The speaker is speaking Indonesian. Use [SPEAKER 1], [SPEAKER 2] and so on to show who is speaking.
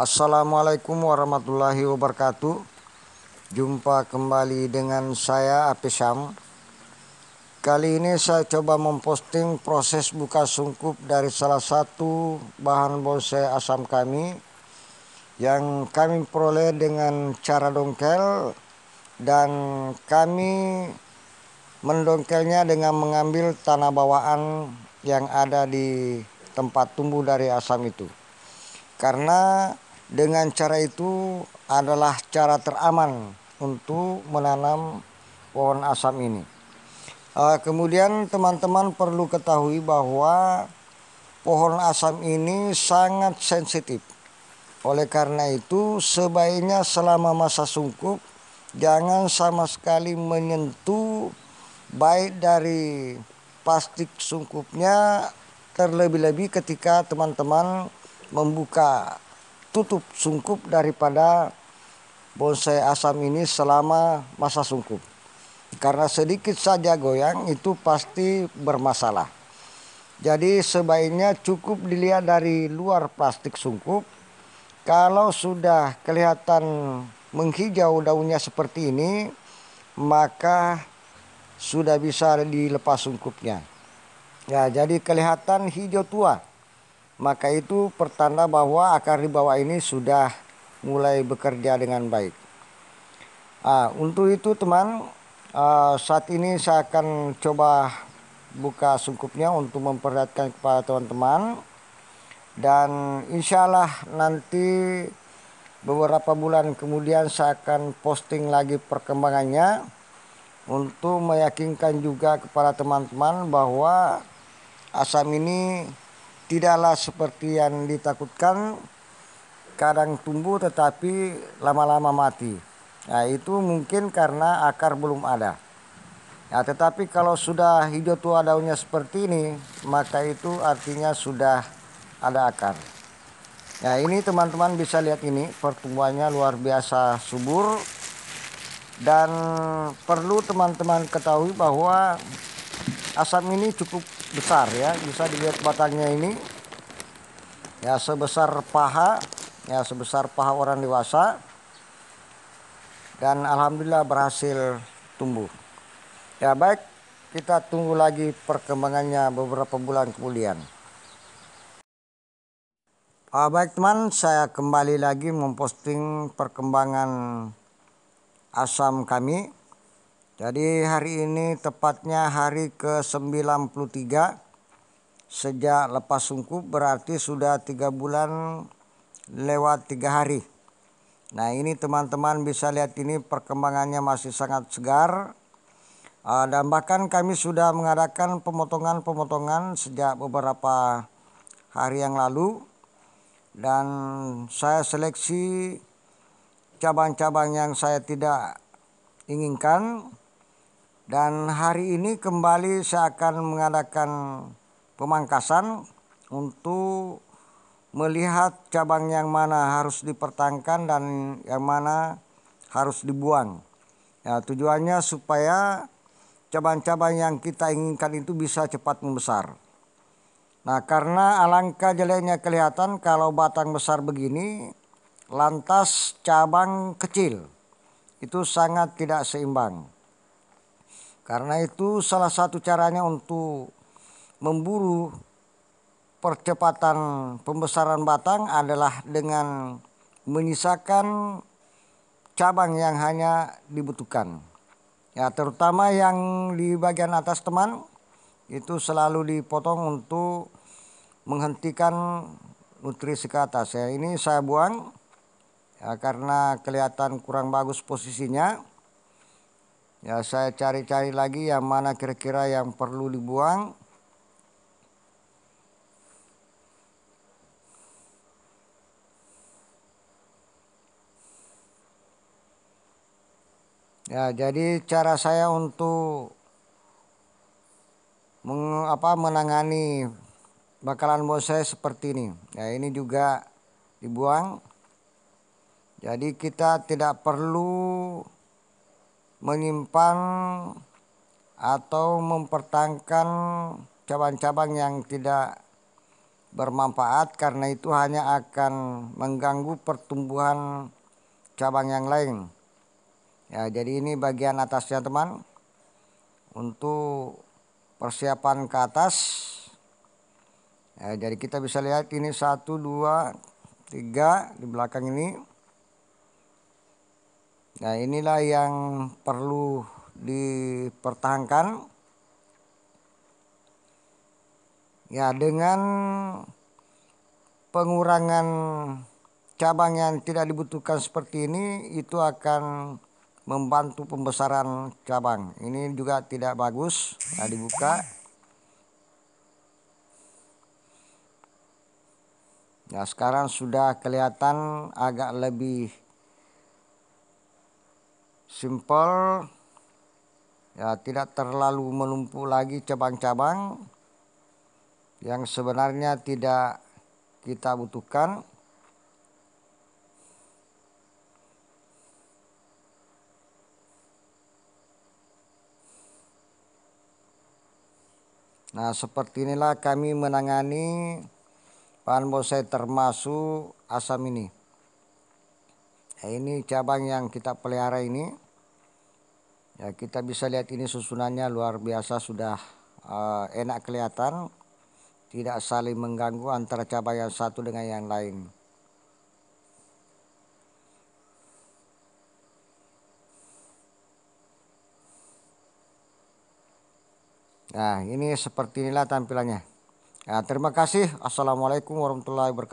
[SPEAKER 1] Assalamualaikum warahmatullahi wabarakatuh Jumpa kembali dengan saya Apisam Kali ini saya coba memposting proses buka sungkup dari salah satu bahan bonsai asam kami Yang kami peroleh dengan cara dongkel Dan kami mendongkelnya dengan mengambil tanah bawaan yang ada di tempat tumbuh dari asam itu karena dengan cara itu adalah cara teraman untuk menanam pohon asam ini. Eh, kemudian teman-teman perlu ketahui bahwa pohon asam ini sangat sensitif. Oleh karena itu sebaiknya selama masa sungkup jangan sama sekali menyentuh baik dari plastik sungkupnya terlebih-lebih ketika teman-teman membuka tutup sungkup daripada bonsai asam ini selama masa sungkup. Karena sedikit saja goyang itu pasti bermasalah. Jadi sebaiknya cukup dilihat dari luar plastik sungkup. Kalau sudah kelihatan menghijau daunnya seperti ini, maka sudah bisa dilepas sungkupnya. Ya, jadi kelihatan hijau tua maka itu pertanda bahwa akar di bawah ini sudah mulai bekerja dengan baik. Ah, untuk itu teman, uh, saat ini saya akan coba buka sungkupnya untuk memperlihatkan kepada teman-teman. Dan insya Allah nanti beberapa bulan kemudian saya akan posting lagi perkembangannya untuk meyakinkan juga kepada teman-teman bahwa asam ini tidaklah seperti yang ditakutkan kadang tumbuh tetapi lama-lama mati. Nah, itu mungkin karena akar belum ada. Nah, tetapi kalau sudah hijau tua daunnya seperti ini, maka itu artinya sudah ada akar. Nah, ini teman-teman bisa lihat ini pertumbuhannya luar biasa subur dan perlu teman-teman ketahui bahwa asam ini cukup besar ya bisa dilihat batangnya ini ya sebesar paha ya sebesar paha orang dewasa dan alhamdulillah berhasil tumbuh ya baik kita tunggu lagi perkembangannya beberapa bulan kemudian ah, baik teman, saya kembali lagi memposting perkembangan asam kami. Jadi hari ini tepatnya hari ke-93 sejak lepas sungkup berarti sudah tiga bulan lewat tiga hari. Nah ini teman-teman bisa lihat ini perkembangannya masih sangat segar. Ah, dan bahkan kami sudah mengadakan pemotongan-pemotongan sejak beberapa hari yang lalu. Dan saya seleksi cabang-cabang yang saya tidak inginkan dan hari ini kembali saya akan mengadakan pemangkasan untuk melihat cabang yang mana harus dipertahankan dan yang mana harus dibuang. Ya, tujuannya supaya cabang-cabang yang kita inginkan itu bisa cepat membesar. Nah, karena alangkah jeleknya kelihatan kalau batang besar begini, lantas cabang kecil itu sangat tidak seimbang. Karena itu salah satu caranya untuk memburu percepatan pembesaran batang adalah dengan menyisakan cabang yang hanya dibutuhkan. Ya, terutama yang di bagian atas teman itu selalu dipotong untuk menghentikan nutrisi ke atas ya. Ini saya buang ya, karena kelihatan kurang bagus posisinya Ya saya cari-cari lagi yang mana kira-kira yang perlu dibuang. Ya, jadi cara saya untuk meng, apa, menangani bakalan bos seperti ini. Ya, ini juga dibuang. Jadi kita tidak perlu menyimpan atau mempertahankan cabang-cabang yang tidak bermanfaat karena itu hanya akan mengganggu pertumbuhan cabang yang lain ya jadi ini bagian atasnya teman untuk persiapan ke atas ya jadi kita bisa lihat ini satu dua tiga di belakang ini Nah, inilah yang perlu dipertahankan. Ya, dengan pengurangan cabang yang tidak dibutuhkan seperti ini itu akan membantu pembesaran cabang. Ini juga tidak bagus. Nah, dibuka. Nah, sekarang sudah kelihatan agak lebih simple ya tidak terlalu menumpuk lagi cabang-cabang yang sebenarnya tidak kita butuhkan Nah seperti inilah kami menangani bahan bonsai termasuk asam ini. Nah, ini cabang yang kita pelihara ini. Ya, kita bisa lihat ini susunannya luar biasa sudah uh, enak kelihatan. Tidak saling mengganggu antara cabang yang satu dengan yang lain. Nah, ini seperti inilah tampilannya. Nah, terima kasih. Assalamualaikum warahmatullahi wabarakatuh.